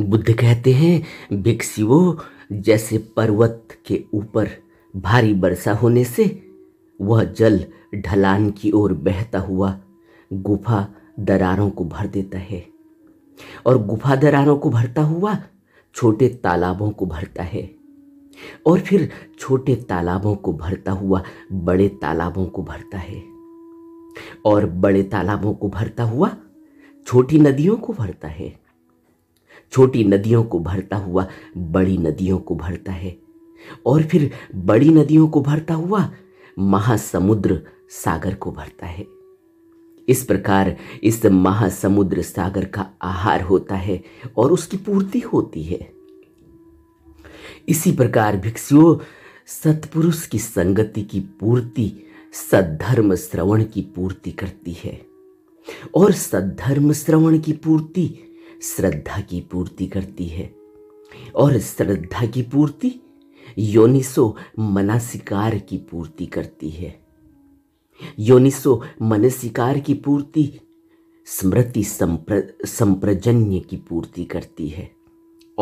बुद्ध कहते हैं वो जैसे पर्वत के ऊपर भारी वर्षा होने से वह जल ढलान की ओर बहता हुआ गुफा दरारों को भर देता है और गुफा दरारों को भरता हुआ छोटे तालाबों को भरता है और फिर छोटे तालाबों को भरता हुआ बड़े तालाबों को भरता है और बड़े तालाबों को भरता हुआ छोटी नदियों को भरता है छोटी नदियों को भरता हुआ बड़ी नदियों को भरता है और फिर बड़ी नदियों को भरता हुआ महासमुद्र सागर को भरता है इस प्रकार इस महासमुद्र सागर का आहार होता है और उसकी पूर्ति होती है इसी प्रकार भिक्षुओं सत्पुरुष की संगति की पूर्ति सद्धर्म श्रवण की पूर्ति करती है और सद्धर्म श्रवण की पूर्ति श्रद्धा की पूर्ति करती है और श्रद्धा की पूर्ति योनिसो मनासिकार की पूर्ति करती है योनिसो मनसिकार की पूर्ति स्मृति संप्र संप्रजन्य की पूर्ति करती है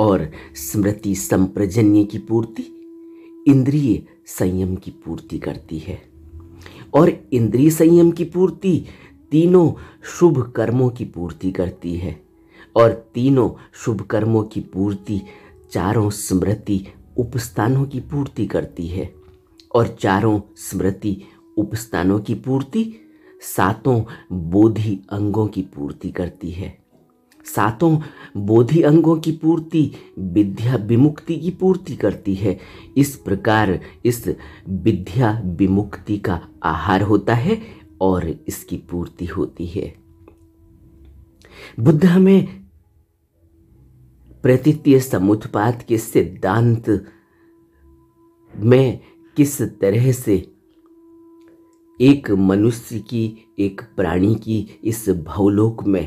और स्मृति संप्रजन्य की पूर्ति इंद्रिय संयम की पूर्ति करती है और इंद्रिय संयम की पूर्ति तीनों शुभ कर्मों की पूर्ति करती है और तीनों शुभ कर्मों की पूर्ति चारों स्मृति उपस्थानों की पूर्ति करती है और चारों स्मृति उपस्थानों की पूर्ति सातों बोधि अंगों की पूर्ति करती है सातों बोधि अंगों की पूर्ति विद्या विमुक्ति की पूर्ति करती है इस प्रकार इस विद्या विमुक्ति का आहार होता है और इसकी पूर्ति होती है बुद्ध हमें प्रतितीय समुत्पाद के सिद्धांत में किस तरह से एक मनुष्य की एक प्राणी की इस भवलोक में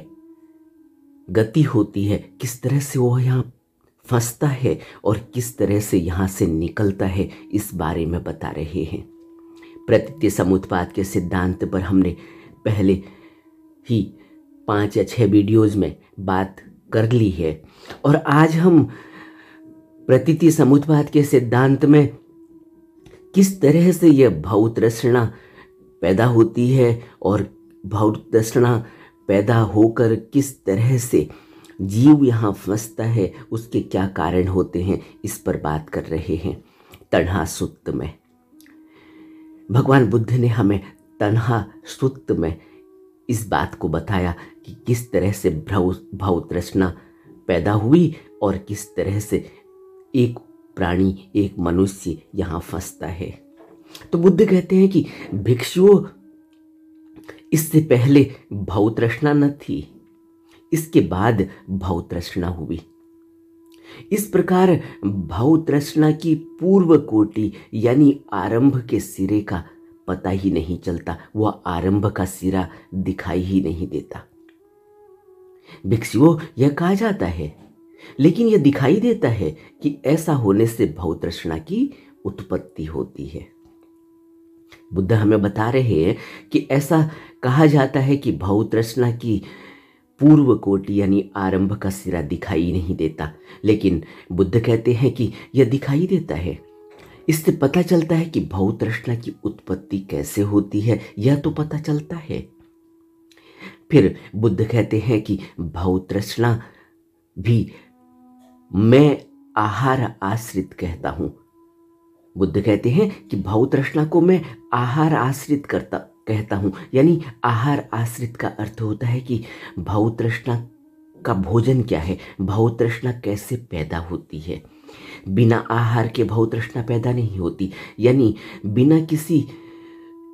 गति होती है किस तरह से वो यहाँ फंसता है और किस तरह से यहाँ से निकलता है इस बारे में बता रहे हैं प्रत्य समुत्पाद के सिद्धांत पर हमने पहले ही पाँच या छः वीडियोज़ में बात कर ली है और आज हम प्रतीति समुद्वाद के सिद्धांत में किस तरह से यह भावतृष्णा पैदा होती है और भावतृष्णा पैदा होकर किस तरह से जीव यहाँ फंसता है उसके क्या कारण होते हैं इस पर बात कर रहे हैं तन्हा सुत्त में भगवान बुद्ध ने हमें तन्हा सुत्त में इस बात को बताया कि किस तरह से भ्रव भाव तृष्णा पैदा हुई और किस तरह से एक प्राणी एक मनुष्य यहाँ फंसता है तो बुद्ध कहते हैं कि भिक्षुओं इससे पहले भाव तृष्णा न थी इसके बाद भाव तृष्णा हुई इस प्रकार भाव तृष्णा की पूर्व कोटि यानी आरंभ के सिरे का पता ही नहीं चलता वह आरंभ का सिरा दिखाई ही नहीं देता भिक्षुओं यह कहा जाता है लेकिन यह दिखाई देता है कि ऐसा होने से भव तृष्णा की उत्पत्ति होती है बुद्ध हमें बता रहे हैं कि ऐसा कहा जाता है कि भव तृष्णा की पूर्व कोटि यानी आरंभ का सिरा दिखाई नहीं देता लेकिन बुद्ध कहते हैं कि यह दिखाई देता है इससे पता चलता है कि भव तृष्णा की उत्पत्ति कैसे होती है यह तो पता चलता है फिर बुद्ध कहते हैं कि भवतृष्णा भी मैं आहार आश्रित कहता हूं बुद्ध कहते हैं कि भावतृष्णा को मैं आहार आश्रित करता कहता हूं यानी आहार आश्रित का अर्थ होता है कि भावतृष्णा का भोजन क्या है भावतृष्णा कैसे पैदा होती है बिना आहार के भावतृष्णा पैदा नहीं होती यानी बिना किसी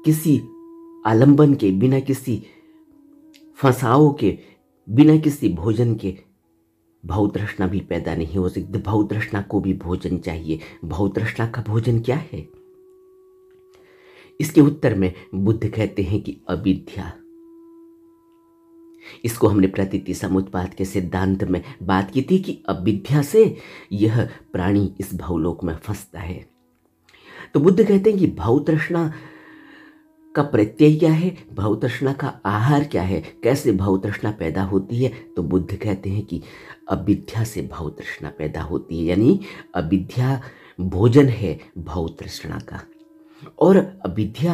किसी आलंबन के बिना किसी फंसाओ के बिना किसी भोजन के भावतृष्णा भी पैदा नहीं हो सकती भावतृष्णा को भी भोजन चाहिए भावतृष्णा का भोजन क्या है इसके उत्तर में बुद्ध कहते हैं कि अविद्या इसको हमने प्रतीति समुत्पाद के सिद्धांत में बात की थी कि अविद्या से यह प्राणी इस भवलोक में फंसता है तो बुद्ध कहते हैं कि भावतृष्णा का प्रत्यय क्या है भावतृष्णा का आहार क्या है कैसे भावतृष्णा पैदा होती है तो बुद्ध कहते हैं कि अविद्या से भावतृष्णा पैदा होती है यानी अविद्या भोजन है भावतृष्णा का और अविद्या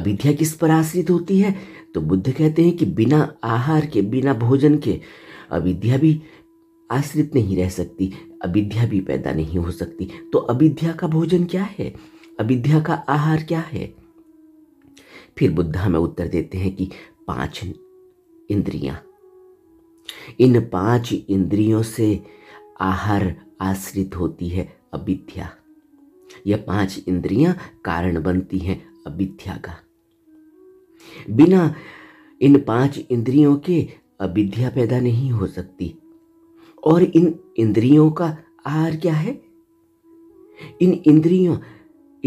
अविद्या किस पर आश्रित होती है तो बुद्ध कहते हैं कि बिना आहार के बिना भोजन के अविद्या भी आश्रित नहीं रह सकती अविद्या भी पैदा नहीं हो सकती तो अविद्या का भोजन क्या है अविद्या का आहार क्या है फिर बुद्धा में उत्तर देते हैं कि पांच इंद्रियां इन पांच इंद्रियों से आहार आश्रित होती है अविद्या यह पांच इंद्रियां कारण बनती हैं अविद्या का बिना इन पांच इंद्रियों के अविद्या पैदा नहीं हो सकती और इन इंद्रियों का आहार क्या है इन इंद्रियों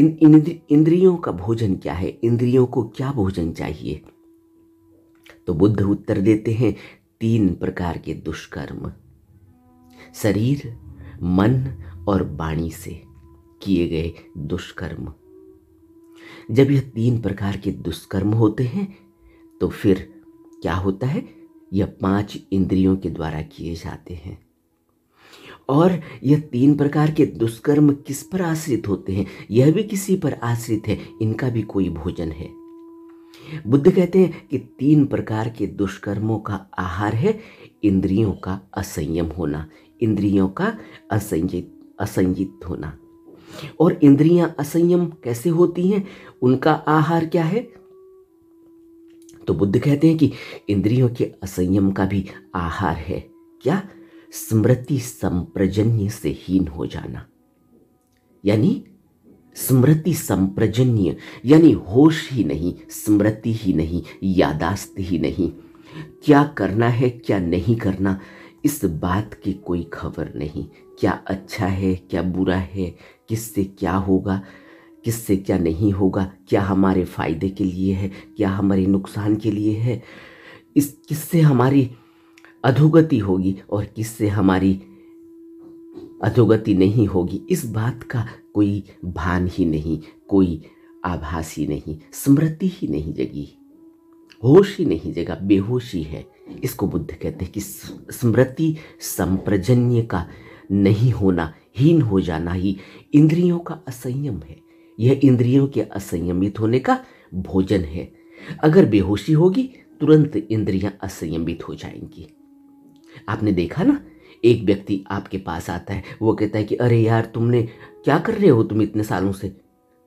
इन इंद्रियों का भोजन क्या है इंद्रियों को क्या भोजन चाहिए तो बुद्ध उत्तर देते हैं तीन प्रकार के दुष्कर्म शरीर मन और वाणी से किए गए दुष्कर्म जब यह तीन प्रकार के दुष्कर्म होते हैं तो फिर क्या होता है यह पांच इंद्रियों के द्वारा किए जाते हैं और यह तीन प्रकार के दुष्कर्म किस पर आश्रित होते हैं यह भी किसी पर आश्रित है इनका भी कोई भोजन है बुद्ध कहते हैं कि तीन प्रकार के दुष्कर्मों का आहार है इंद्रियों का असंयम होना इंद्रियों का असंयित असंयित होना और इंद्रियां असंयम कैसे होती हैं उनका आहार क्या है तो बुद्ध कहते हैं कि इंद्रियों के असंयम का भी आहार है क्या स्मृति संप्रजन्य से हीन हो जाना यानी स्मृति संप्रजन्य यानी होश ही नहीं स्मृति ही नहीं यादाश्त ही नहीं क्या करना है क्या नहीं करना इस बात की कोई खबर नहीं क्या अच्छा है क्या बुरा है किससे क्या होगा किससे क्या नहीं होगा क्या हमारे फ़ायदे के लिए है क्या हमारे नुकसान के लिए है इस किससे हमारी अधोगति होगी और किससे हमारी अधोगति नहीं होगी इस बात का कोई भान ही नहीं कोई आभास ही नहीं स्मृति ही नहीं जगी होश ही नहीं जगा बेहोशी है इसको बुद्ध कहते हैं कि स्मृति संप्रजन्य का नहीं होना हीन हो जाना ही इंद्रियों का असंयम है यह इंद्रियों के असंयमित होने का भोजन है अगर बेहोशी होगी तुरंत इंद्रियां असंयमित हो जाएंगी आपने देखा ना एक व्यक्ति आपके पास आता है वो कहता है कि अरे यार तुमने क्या कर रहे हो तुम इतने सालों से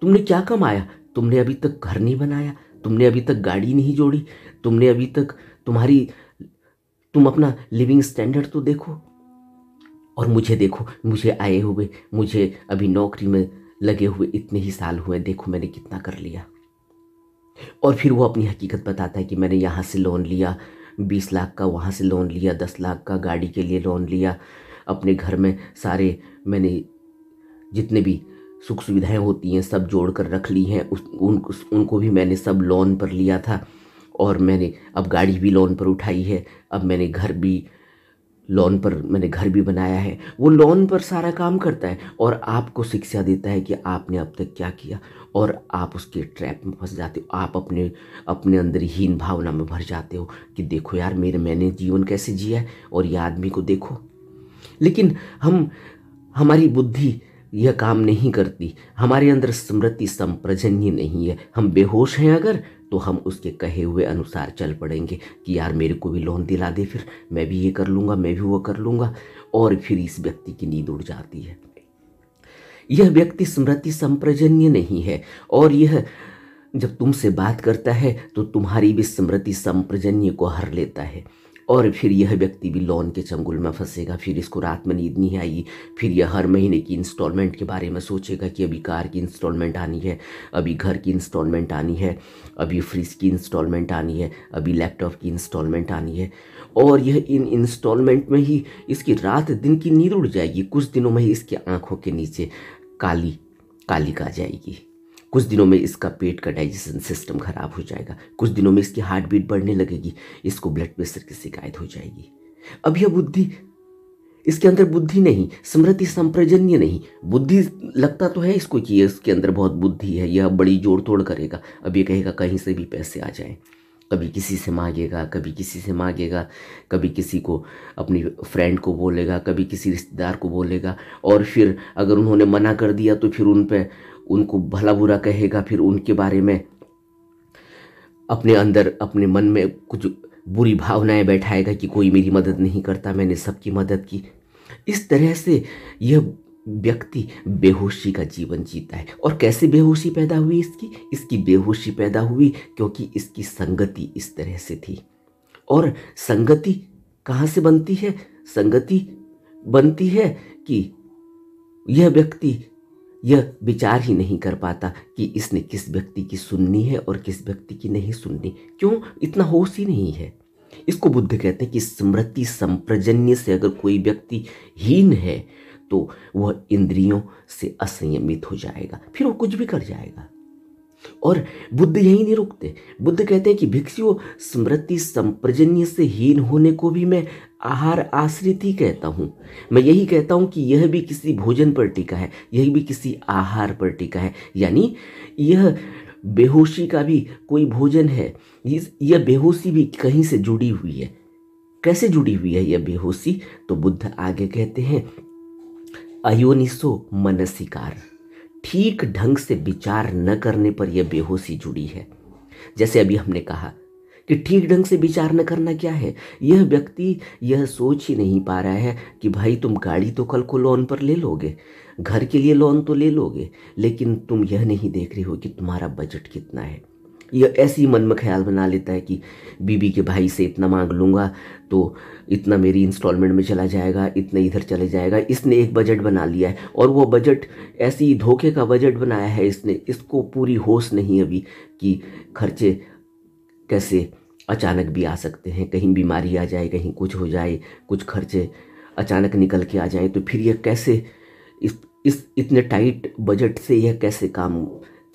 तुमने क्या कमाया तुमने अभी तक घर नहीं बनाया तुमने अभी तक गाड़ी नहीं जोड़ी तुमने अभी तक तुम्हारी तुम अपना लिविंग स्टैंडर्ड तो देखो और मुझे देखो मुझे आए हुए मुझे अभी नौकरी में लगे हुए इतने ही साल हुए देखो मैंने कितना कर लिया और फिर वो अपनी हकीकत बताता है कि मैंने यहाँ से लोन लिया बीस लाख का वहाँ से लोन लिया दस लाख का गाड़ी के लिए लोन लिया अपने घर में सारे मैंने जितने भी सुख सुविधाएं होती हैं सब जोड़ कर रख ली हैं उस उन उस, उनको भी मैंने सब लोन पर लिया था और मैंने अब गाड़ी भी लोन पर उठाई है अब मैंने घर भी लोन पर मैंने घर भी बनाया है वो लोन पर सारा काम करता है और आपको शिक्षा देता है कि आपने अब तक क्या किया और आप उसके ट्रैप में फंस जाते हो आप अपने अपने अंदर हीन भावना में भर जाते हो कि देखो यार मेरे मैंने जीवन कैसे जिया है और ये आदमी को देखो लेकिन हम हमारी बुद्धि यह काम नहीं करती हमारे अंदर स्मृति संप्रजन्य नहीं है हम बेहोश हैं अगर तो हम उसके कहे हुए अनुसार चल पड़ेंगे कि यार मेरे को भी लोन दिला दे फिर मैं भी ये कर लूँगा मैं भी वो कर लूँगा और फिर इस व्यक्ति की नींद उड़ जाती है यह व्यक्ति स्मृति संप्रजन्य नहीं है और यह जब तुमसे बात करता है तो तुम्हारी भी स्मृति संप्रजन्य को हर लेता है और फिर यह व्यक्ति भी लोन के चंगुल में फंसेगा फिर इसको रात में नींद नहीं आएगी फिर यह हर महीने की इंस्टॉलमेंट के बारे में सोचेगा कि अभी कार की इंस्टॉलमेंट आनी है अभी घर की इंस्टॉलमेंट आनी है अभी फ्रिज की इंस्टॉलमेंट आनी है अभी लैपटॉप की इंस्टॉलमेंट आनी है और यह इन इंस्टॉलमेंट में ही इसकी रात दिन की नींद उड़ जाएगी कुछ दिनों में ही इसकी आँखों के नीचे काली काली का जाएगी कुछ दिनों में इसका पेट का डाइजेशन सिस्टम खराब हो जाएगा कुछ दिनों में इसकी हार्ट बीट बढ़ने लगेगी इसको ब्लड प्रेशर की शिकायत हो जाएगी अब यह बुद्धि इसके अंदर बुद्धि नहीं स्मृति संप्रजन्य नहीं बुद्धि लगता तो है इसको कि इसके अंदर बहुत बुद्धि है यह बड़ी जोड़ तोड़ करेगा अब ये कहेगा कहीं से भी पैसे आ जाएं कभी किसी से मांगेगा कभी किसी से मांगेगा कभी किसी को अपनी फ्रेंड को बोलेगा कभी किसी रिश्तेदार को बोलेगा और फिर अगर उन्होंने मना कर दिया तो फिर उन पर उनको भला बुरा कहेगा फिर उनके बारे में अपने अंदर अपने मन में कुछ बुरी भावनाएं बैठाएगा कि कोई मेरी मदद नहीं करता मैंने सबकी मदद की इस तरह से यह व्यक्ति बेहोशी का जीवन जीता है और कैसे बेहोशी पैदा हुई इसकी इसकी बेहोशी पैदा हुई क्योंकि इसकी संगति इस तरह से थी और संगति कहाँ से बनती है संगति बनती है कि यह व्यक्ति यह विचार ही नहीं कर पाता कि इसने किस व्यक्ति की सुननी है और किस व्यक्ति की नहीं सुननी क्यों इतना होश ही नहीं है इसको बुद्ध कहते हैं कि स्मृति संप्रजन्य से अगर कोई व्यक्ति हीन है तो वह इंद्रियों से असंयमित हो जाएगा फिर वो कुछ भी कर जाएगा और बुद्ध यहीं नहीं रुकते बुद्ध कहते हैं कि भिक्षुओं स्मृति संप्रजन्य से हीन होने को भी मैं आहार आश्रित ही कहता हूँ मैं यही कहता हूँ कि यह भी किसी भोजन पर टीका है यह भी किसी आहार पर टीका है यानी यह बेहोशी का भी कोई भोजन है यह बेहोशी भी कहीं से जुड़ी हुई है कैसे जुड़ी हुई है यह बेहोशी तो बुद्ध आगे कहते हैं अयोनिसो मनसिकार ठीक ढंग से विचार न करने पर यह बेहोशी जुड़ी है जैसे अभी हमने कहा कि ठीक ढंग से विचार न करना क्या है यह व्यक्ति यह सोच ही नहीं पा रहा है कि भाई तुम गाड़ी तो कल को लोन पर ले लोगे घर के लिए लोन तो ले लोगे लेकिन तुम यह नहीं देख रहे हो कि तुम्हारा बजट कितना है यह ऐसी मन में ख्याल बना लेता है कि बीबी के भाई से इतना मांग लूँगा तो इतना मेरी इंस्टॉलमेंट में चला जाएगा इतना इधर चले जाएगा इसने एक बजट बना लिया है और वो बजट ऐसी धोखे का बजट बनाया है इसने इसको पूरी होश नहीं अभी कि खर्चे कैसे अचानक भी आ सकते हैं कहीं बीमारी आ जाए कहीं कुछ हो जाए कुछ खर्चे अचानक निकल के आ जाए तो फिर यह कैसे इस इस इतने टाइट बजट से यह कैसे काम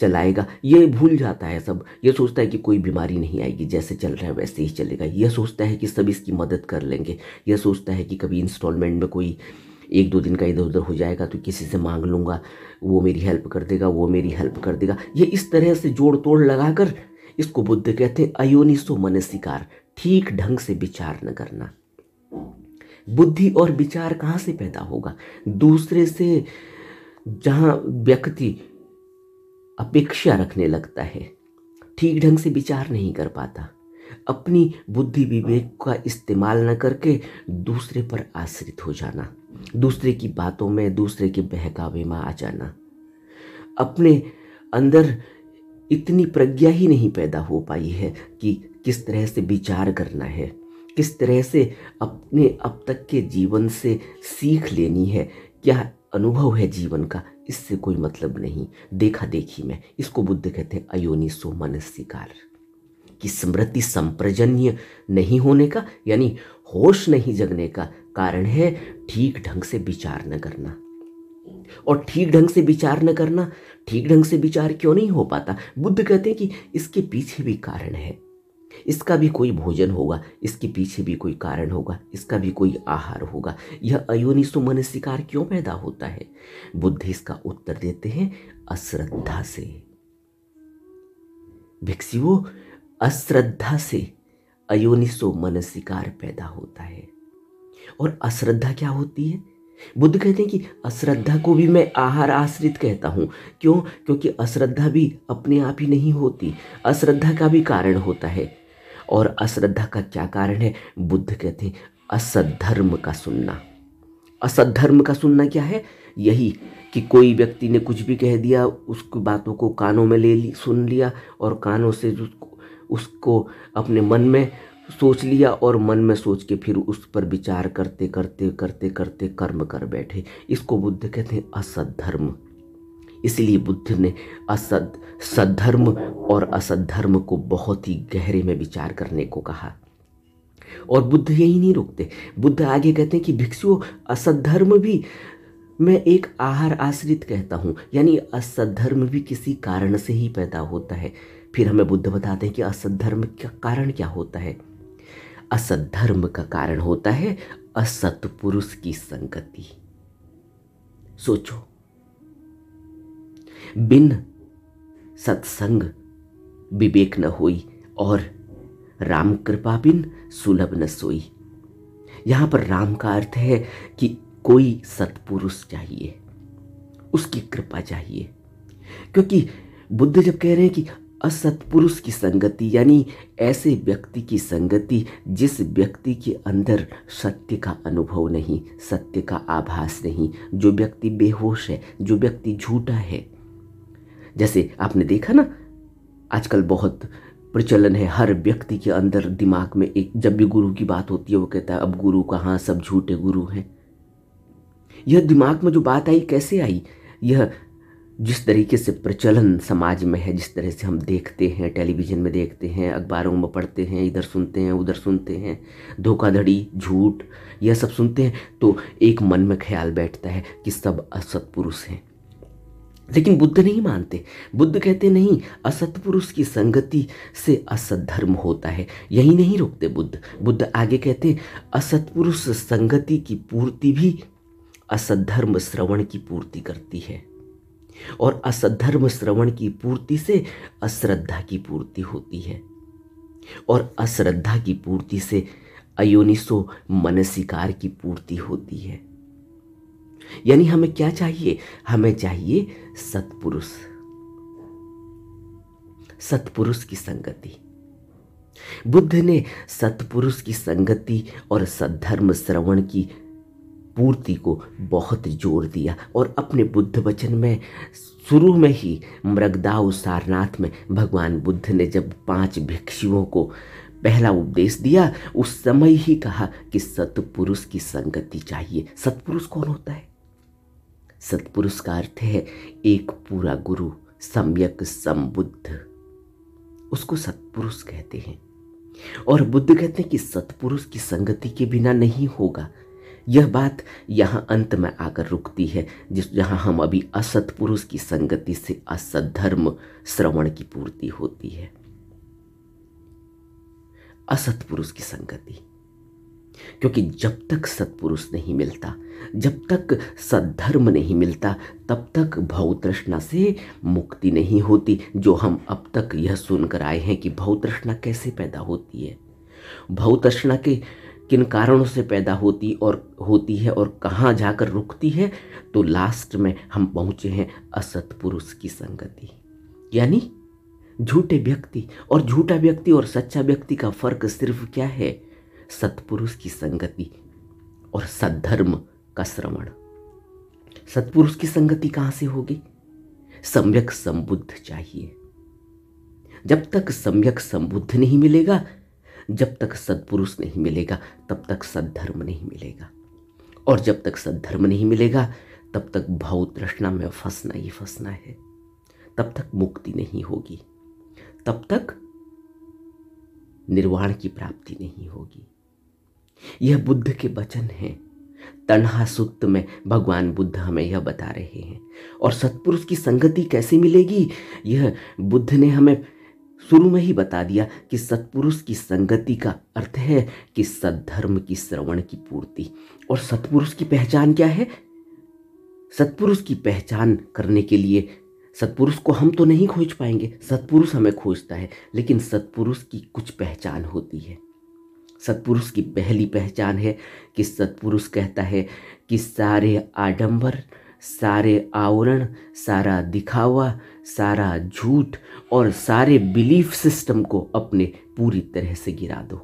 चलाएगा ये भूल जाता है सब ये सोचता है कि कोई बीमारी नहीं आएगी जैसे चल रहा है वैसे ही चलेगा यह सोचता है कि सब इसकी मदद कर लेंगे यह सोचता है कि कभी इंस्टॉलमेंट में कोई एक दो दिन का इधर उधर हो जाएगा तो किसी से मांग लूँगा वो मेरी हेल्प कर देगा वो मेरी हेल्प कर देगा ये इस तरह से जोड़ तोड़ लगाकर इसको बुद्ध कहते हैं अयोनिसो मनसिकार ठीक ढंग से विचार न करना बुद्धि और विचार कहाँ से पैदा होगा दूसरे से जहाँ व्यक्ति अपेक्षा रखने लगता है ठीक ढंग से विचार नहीं कर पाता अपनी बुद्धि विवेक का इस्तेमाल न करके दूसरे पर आश्रित हो जाना दूसरे की बातों में दूसरे के बहकावे में आ जाना अपने अंदर इतनी प्रज्ञा ही नहीं पैदा हो पाई है कि किस तरह से विचार करना है किस तरह से अपने अब तक के जीवन से सीख लेनी है क्या अनुभव है जीवन का इससे कोई मतलब नहीं देखा देखी में इसको बुद्ध कहते हैं अयोनिसो मनस्कार कि स्मृति संप्रजन्य नहीं होने का यानी होश नहीं जगने का कारण है ठीक ढंग से विचार न करना और ठीक ढंग से विचार न करना ठीक ढंग से विचार क्यों नहीं हो पाता बुद्ध कहते हैं कि इसके पीछे भी कारण है इसका भी कोई भोजन होगा इसके पीछे भी कोई कारण होगा इसका भी कोई आहार होगा यह अयोनिसो मनस्कार क्यों पैदा होता है बुद्ध इसका उत्तर देते हैं अश्रद्धा से भिक्षुओं अश्रद्धा से अयोनिसो मनस्विकार पैदा होता है और अश्रद्धा क्या होती है बुद्ध कहते हैं कि अश्रद्धा को भी मैं आहार आश्रित कहता हूं क्यों क्योंकि अश्रद्धा भी अपने आप ही नहीं होती अश्रद्धा का भी कारण होता है और अश्रद्धा का क्या कारण है बुद्ध कहते हैं असद्धर्म का सुनना असद्धर्म का सुनना क्या है यही कि कोई व्यक्ति ने कुछ भी कह दिया उसकी बातों को कानों में ले ली सुन लिया और कानों से उसको, उसको अपने मन में सोच लिया और मन में सोच के फिर उस पर विचार करते करते करते करते कर्म कर बैठे इसको बुद्ध कहते हैं असद्धर्म इसलिए बुद्ध ने असद सद्धर्म और असद्धर्म को बहुत ही गहरे में विचार करने को कहा और बुद्ध यही नहीं रुकते बुद्ध आगे कहते हैं कि भिक्षुओं असद्धर्म भी मैं एक आहार आश्रित कहता हूं यानी असद्धर्म भी किसी कारण से ही पैदा होता है फिर हमें बुद्ध बताते हैं कि असद्धर्म का कारण क्या होता है असद्धर्म का कारण होता है असत पुरुष की संगति सोचो बिन सत्संग विवेक न होई और राम कृपा बिन सुलभ न सोई यहां पर राम का अर्थ है कि कोई सत्पुरुष चाहिए उसकी कृपा चाहिए क्योंकि बुद्ध जब कह रहे हैं कि असत्पुरुष की संगति यानी ऐसे व्यक्ति की संगति जिस व्यक्ति के अंदर सत्य का अनुभव नहीं सत्य का आभास नहीं जो व्यक्ति बेहोश है जो व्यक्ति झूठा है जैसे आपने देखा ना आजकल बहुत प्रचलन है हर व्यक्ति के अंदर दिमाग में एक जब भी गुरु की बात होती है वो कहता है अब गुरु कहाँ सब झूठे गुरु हैं यह दिमाग में जो बात आई कैसे आई यह जिस तरीके से प्रचलन समाज में है जिस तरह से हम देखते हैं टेलीविज़न में देखते हैं अखबारों में पढ़ते हैं इधर सुनते हैं उधर सुनते हैं धोखाधड़ी झूठ यह सब सुनते हैं तो एक मन में ख्याल बैठता है कि सब असत पुरुष हैं लेकिन बुद्ध नहीं मानते बुद्ध कहते नहीं असत पुरुष की संगति से असत धर्म होता है यही नहीं रोकते बुद्ध बुद्ध आगे कहते असत पुरुष संगति की पूर्ति भी असत धर्म श्रवण की पूर्ति करती है और धर्म श्रवण की पूर्ति से अश्रद्धा की पूर्ति होती है और अश्रद्धा की पूर्ति से अयोनिसो मनसिकार की पूर्ति होती है यानी हमें क्या चाहिए हमें चाहिए सतपुरुष सतपुरुष की संगति बुद्ध ने सतपुरुष की संगति और सद्धर्म श्रवण की पूर्ति को बहुत जोर दिया और अपने बुद्ध वचन में शुरू में ही मृगदाऊ सारनाथ में भगवान बुद्ध ने जब पांच भिक्षुओं को पहला उपदेश दिया उस समय ही कहा कि सतपुरुष की संगति चाहिए सतपुरुष कौन होता है सत्पुरुष का अर्थ है एक पूरा गुरु सम्यक संबुद्ध उसको सत्पुरुष कहते हैं और बुद्ध कहते हैं कि सत्पुरुष की संगति के बिना नहीं होगा यह बात यहां अंत में आकर रुकती है जिस जहां हम अभी असत्पुरुष की संगति से असत धर्म श्रवण की पूर्ति होती है असत्पुरुष की संगति क्योंकि जब तक सत्पुरुष नहीं मिलता जब तक सद्धर्म नहीं मिलता तब तक भवतृष्णा से मुक्ति नहीं होती जो हम अब तक यह सुनकर आए हैं कि भवतृष्णा कैसे पैदा होती है भवतृष्णा के किन कारणों से पैदा होती और होती है और कहाँ जाकर रुकती है तो लास्ट में हम पहुँचे हैं असत्पुरुष की संगति यानी झूठे व्यक्ति और झूठा व्यक्ति और सच्चा व्यक्ति का फर्क सिर्फ क्या है सत्पुरुष की संगति और सद्धर्म का श्रवण सत्पुरुष की संगति कहां से होगी सम्यक संबुद्ध चाहिए जब तक सम्यक संबुद्ध नहीं मिलेगा जब तक सत्पुरुष नहीं मिलेगा तब तक सद्धर्म नहीं मिलेगा और जब तक सद्धर्म नहीं मिलेगा तब तक भाव तृष्णा में फंसना ही फंसना है तब तक मुक्ति नहीं होगी तब तक निर्वाण की प्राप्ति नहीं होगी यह बुद्ध के वचन हैं तनहा सुक्त में भगवान बुद्ध हमें यह बता रहे हैं और सत्पुरुष की संगति कैसे मिलेगी यह बुद्ध ने हमें शुरू में ही बता दिया कि सत्पुरुष की संगति का अर्थ है कि सद्धर्म की श्रवण की पूर्ति और सत्पुरुष की पहचान क्या है सत्पुरुष की पहचान करने के लिए सत्पुरुष को हम तो नहीं खोज पाएंगे सत्पुरुष हमें खोजता है लेकिन सत्पुरुष की कुछ पहचान होती है सतपुरुष की पहली पहचान है कि सतपुरुष कहता है कि सारे आडंबर सारे आवरण सारा दिखावा सारा झूठ और सारे बिलीफ सिस्टम को अपने पूरी तरह से गिरा दो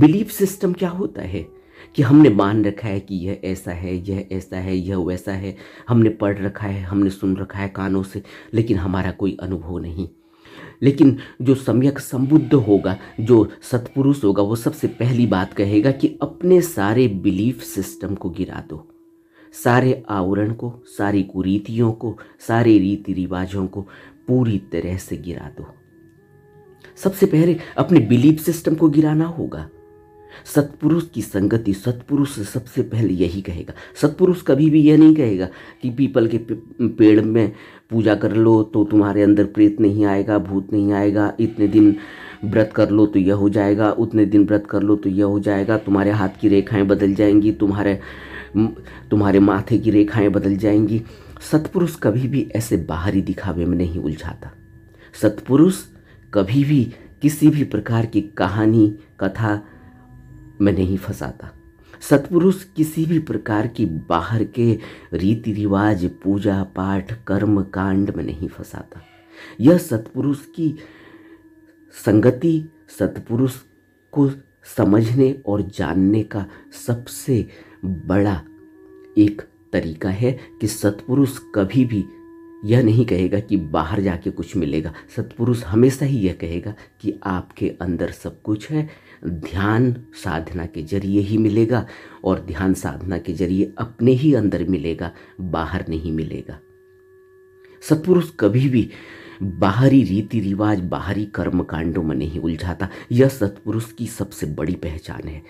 बिलीफ सिस्टम क्या होता है कि हमने मान रखा है कि यह ऐसा है यह ऐसा है यह वैसा है हमने पढ़ रखा है हमने सुन रखा है कानों से लेकिन हमारा कोई अनुभव नहीं लेकिन जो सम्यक संबुद्ध होगा जो सत्पुरुष होगा वो सबसे पहली बात कहेगा कि अपने सारे बिलीफ सिस्टम को गिरा दो सारे आवरण को सारी कुरीतियों को सारे रीति रिवाजों को पूरी तरह से गिरा दो सबसे पहले अपने बिलीफ सिस्टम को गिराना होगा सतपुरुष की संगति सतपुरुष सबसे पहले यही कहेगा सतपुरुष कभी भी यह नहीं कहेगा कि पीपल के पेड़ में पूजा कर लो तो तुम्हारे अंदर प्रेत नहीं आएगा भूत नहीं आएगा इतने दिन व्रत कर लो तो यह हो जाएगा उतने दिन व्रत कर लो तो यह हो जाएगा तुम्हारे हाथ की रेखाएं बदल जाएंगी तुम्हारे तुम्हारे माथे की रेखाएं बदल जाएंगी सतपुरुष कभी भी ऐसे बाहरी दिखावे में नहीं उलझाता सतपुरुष कभी भी किसी भी प्रकार की कहानी कथा मैं नहीं फंसाता सतपुरुष किसी भी प्रकार की बाहर के रीति रिवाज पूजा पाठ कर्म कांड में नहीं फंसाता यह सतपुरुष की संगति सतपुरुष को समझने और जानने का सबसे बड़ा एक तरीका है कि सतपुरुष कभी भी यह नहीं कहेगा कि बाहर जाके कुछ मिलेगा सत्पुरुष हमेशा ही यह कहेगा कि आपके अंदर सब कुछ है ध्यान साधना के जरिए ही मिलेगा और ध्यान साधना के जरिए अपने ही अंदर मिलेगा बाहर नहीं मिलेगा सत्पुरुष कभी भी बाहरी रीति रिवाज बाहरी कर्म कांडों में नहीं उलझाता यह सतपुरुष की सबसे बड़ी पहचान है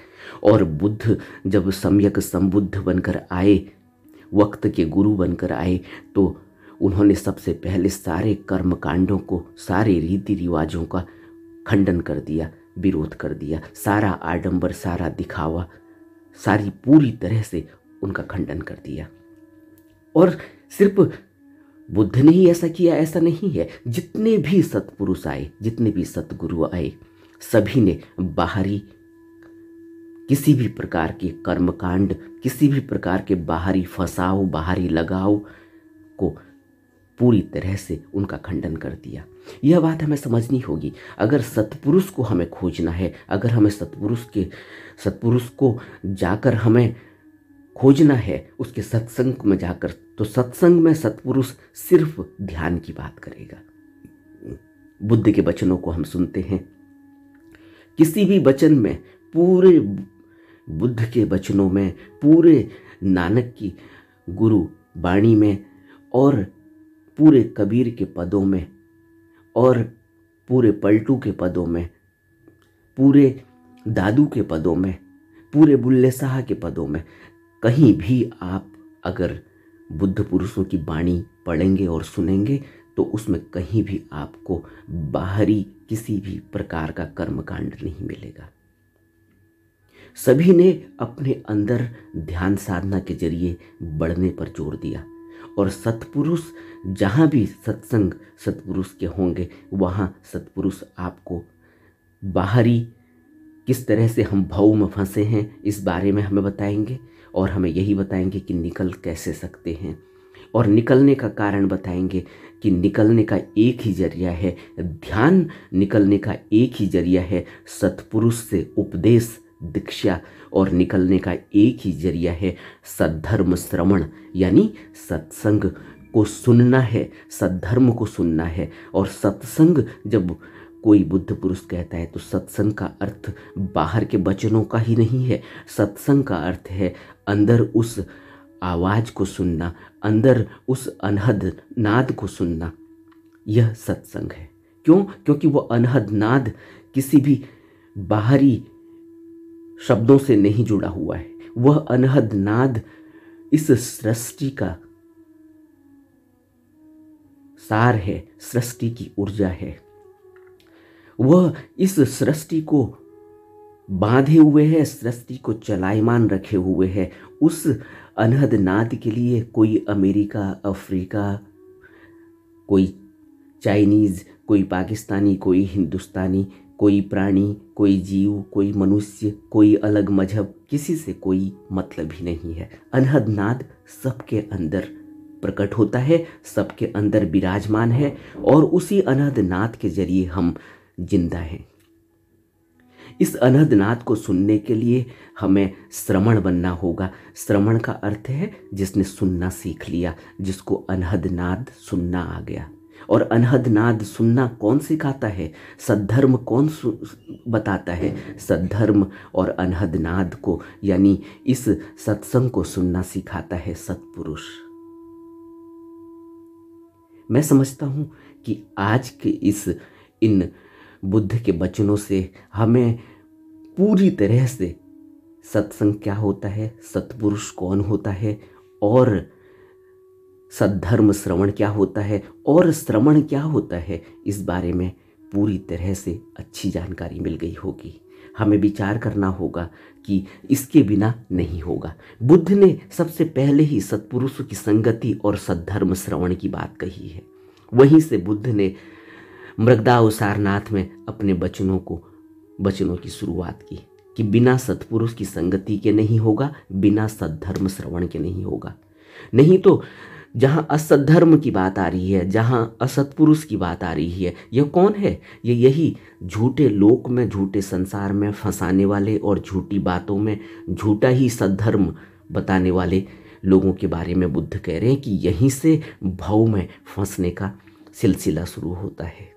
और बुद्ध जब सम्यक संबुद्ध बनकर आए वक्त के गुरु बनकर आए तो उन्होंने सबसे पहले सारे कर्मकांडों को सारे रीति रिवाजों का खंडन कर दिया विरोध कर दिया सारा आडंबर सारा दिखावा सारी पूरी तरह से उनका खंडन कर दिया और सिर्फ बुद्ध ने ही ऐसा किया ऐसा नहीं है जितने भी सतपुरुष आए जितने भी सतगुरु आए सभी ने बाहरी किसी भी प्रकार के कर्मकांड किसी भी प्रकार के बाहरी फसाव बाहरी लगाव को पूरी तरह से उनका खंडन कर दिया यह बात हमें समझनी होगी अगर सतपुरुष को हमें खोजना है अगर हमें सतपुरुष के सतपुरुष को जाकर हमें खोजना है उसके सत्संग में जाकर तो सत्संग में सतपुरुष सिर्फ ध्यान की बात करेगा बुद्ध के वचनों को हम सुनते हैं किसी भी वचन में पूरे बुद्ध के वचनों में पूरे नानक की गुरु वाणी में और पूरे कबीर के पदों में और पूरे पलटू के पदों में पूरे दादू के पदों में पूरे बुल्ले शाह के पदों में कहीं भी आप अगर बुद्ध पुरुषों की बाणी पढ़ेंगे और सुनेंगे तो उसमें कहीं भी आपको बाहरी किसी भी प्रकार का कर्मकांड नहीं मिलेगा सभी ने अपने अंदर ध्यान साधना के जरिए बढ़ने पर जोर दिया और सतपुरुष जहाँ भी सत्संग सतपुरुष के होंगे वहाँ सतपुरुष आपको बाहरी किस तरह से हम भाव में फंसे हैं इस बारे में हमें बताएंगे और हमें यही बताएंगे कि निकल कैसे सकते हैं और निकलने का कारण बताएंगे कि निकलने का एक ही जरिया है ध्यान निकलने का एक ही जरिया है सतपुरुष से उपदेश दीक्षा और निकलने का एक ही जरिया है सद्धर्म श्रवण यानी सत्संग को सुनना है सद्धर्म को सुनना है और सत्संग जब कोई बुद्ध पुरुष कहता है तो सत्संग का अर्थ बाहर के वचनों का ही नहीं है सत्संग का अर्थ है अंदर उस आवाज़ को सुनना अंदर उस अनहद नाद को सुनना यह सत्संग है क्यों क्योंकि वह अनहद नाद किसी भी बाहरी शब्दों से नहीं जुड़ा हुआ है वह अनहद नाद इस सृष्टि का सार है सृष्टि की ऊर्जा है वह इस सृष्टि को बांधे हुए है सृष्टि को चलायमान रखे हुए है उस अनहद नाद के लिए कोई अमेरिका अफ्रीका कोई चाइनीज़ कोई पाकिस्तानी कोई हिंदुस्तानी कोई प्राणी कोई जीव कोई मनुष्य कोई अलग मजहब किसी से कोई मतलब ही नहीं है अनहद नाद सबके अंदर प्रकट होता है सबके अंदर विराजमान है और उसी अनहद नाद के जरिए हम जिंदा हैं इस अनहद नाद को सुनने के लिए हमें श्रवण बनना होगा श्रवण का अर्थ है जिसने सुनना सीख लिया जिसको अनहद नाद सुनना आ गया और अनहद नाद सुनना कौन सिखाता है सद्धर्म कौन बताता है सद्धर्म और अनहद नाद को यानी इस सत्संग को सुनना सिखाता है सत्पुरुष मैं समझता हूं कि आज के इस इन बुद्ध के वचनों से हमें पूरी तरह से सत्संग क्या होता है सत्पुरुष कौन होता है और सद्धर्म श्रवण क्या होता है और श्रवण क्या होता है इस बारे में पूरी तरह से अच्छी जानकारी मिल गई होगी हमें विचार करना होगा कि इसके बिना नहीं होगा बुद्ध ने सबसे पहले ही सत्पुरुषों की संगति और सद्धर्म श्रवण की बात कही है वहीं से बुद्ध ने मृगदाव सारनाथ में अपने वचनों को बचनों की शुरुआत की कि बिना सत्पुरुष की संगति के नहीं होगा बिना सद्धर्म श्रवण के नहीं होगा नहीं तो जहाँ असद्धर्म की बात आ रही है जहाँ असत्पुरुष की बात आ रही है यह कौन है ये यही झूठे लोक में झूठे संसार में फंसाने वाले और झूठी बातों में झूठा ही सद्धर्म बताने वाले लोगों के बारे में बुद्ध कह रहे हैं कि यहीं से भाव में फंसने का सिलसिला शुरू होता है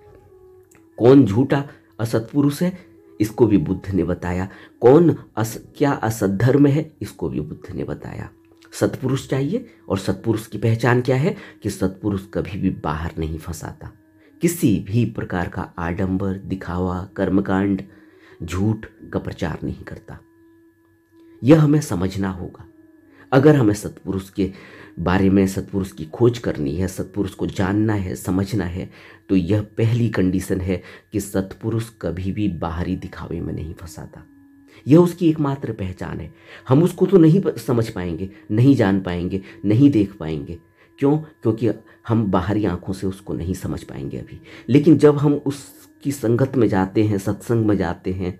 कौन झूठा असत्पुरुष है इसको भी बुद्ध ने बताया कौन अस क्या असद्धर्म है इसको भी बुद्ध ने बताया सतपुरुष चाहिए और सतपुरुष की पहचान क्या है कि सतपुरुष कभी भी बाहर नहीं फंसाता किसी भी प्रकार का आडंबर दिखावा कर्मकांड झूठ का प्रचार नहीं करता यह हमें समझना होगा अगर हमें सतपुरुष के बारे में सतपुरुष की खोज करनी है सतपुरुष को जानना है समझना है तो यह पहली कंडीशन है कि सतपुरुष कभी भी बाहरी दिखावे में नहीं फंसाता यह उसकी एकमात्र पहचान है हम उसको तो नहीं समझ पाएंगे नहीं जान पाएंगे नहीं देख पाएंगे क्यों क्योंकि हम बाहरी आँखों से उसको नहीं समझ पाएंगे अभी लेकिन जब हम उसकी संगत में जाते हैं सत्संग में जाते हैं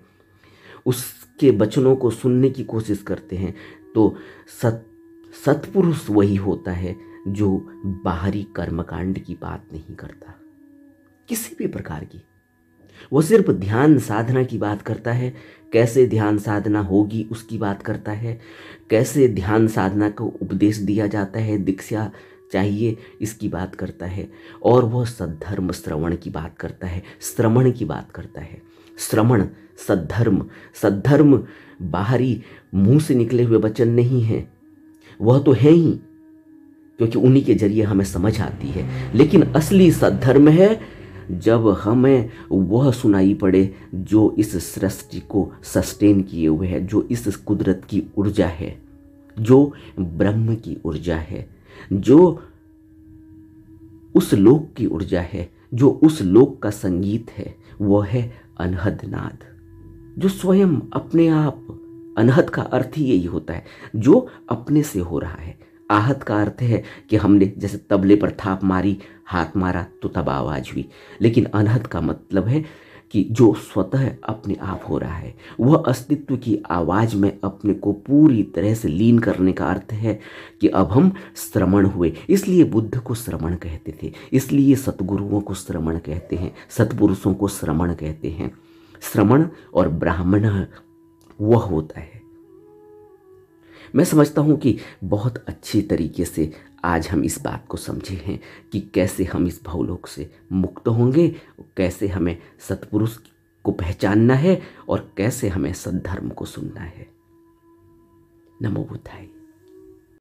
उसके वचनों को सुनने की कोशिश करते हैं तो सत सत्पुरुष वही होता है जो बाहरी कर्मकांड की बात नहीं करता किसी भी प्रकार की वो सिर्फ ध्यान साधना की बात करता है कैसे ध्यान साधना होगी उसकी बात करता है कैसे ध्यान साधना को उपदेश दिया जाता है दीक्षा चाहिए इसकी बात करता है और वह सद्धर्म श्रवण की बात करता है श्रवण की बात करता है श्रवण सद्धर्म सद्धर्म बाहरी मुंह से निकले हुए वचन नहीं है वह तो है ही क्योंकि उन्हीं के जरिए हमें समझ आती है लेकिन असली सद्धर्म है जब हमें वह सुनाई पड़े जो इस सृष्टि को सस्टेन किए हुए है जो इस कुदरत की ऊर्जा है जो ब्रह्म की ऊर्जा है जो उस लोक की ऊर्जा है जो उस लोक का संगीत है वह है अनहद नाद जो स्वयं अपने आप अनहद का अर्थ ही यही होता है जो अपने से हो रहा है आहत का अर्थ है कि हमने जैसे तबले पर थाप मारी हाथ मारा तो तब आवाज़ हुई लेकिन अनहत का मतलब है कि जो स्वतः अपने आप हो रहा है वह अस्तित्व की आवाज़ में अपने को पूरी तरह से लीन करने का अर्थ है कि अब हम श्रवण हुए इसलिए बुद्ध को श्रवण कहते थे इसलिए सतगुरुओं को श्रवण कहते हैं सतपुरुषों को श्रवण कहते हैं श्रवण और ब्राह्मण वह होता है मैं समझता हूँ कि बहुत अच्छे तरीके से आज हम इस बात को समझे हैं कि कैसे हम इस भवलोक से मुक्त होंगे कैसे हमें सतपुरुष को पहचानना है और कैसे हमें सद्धर्म को सुनना है नमो बुद्धाई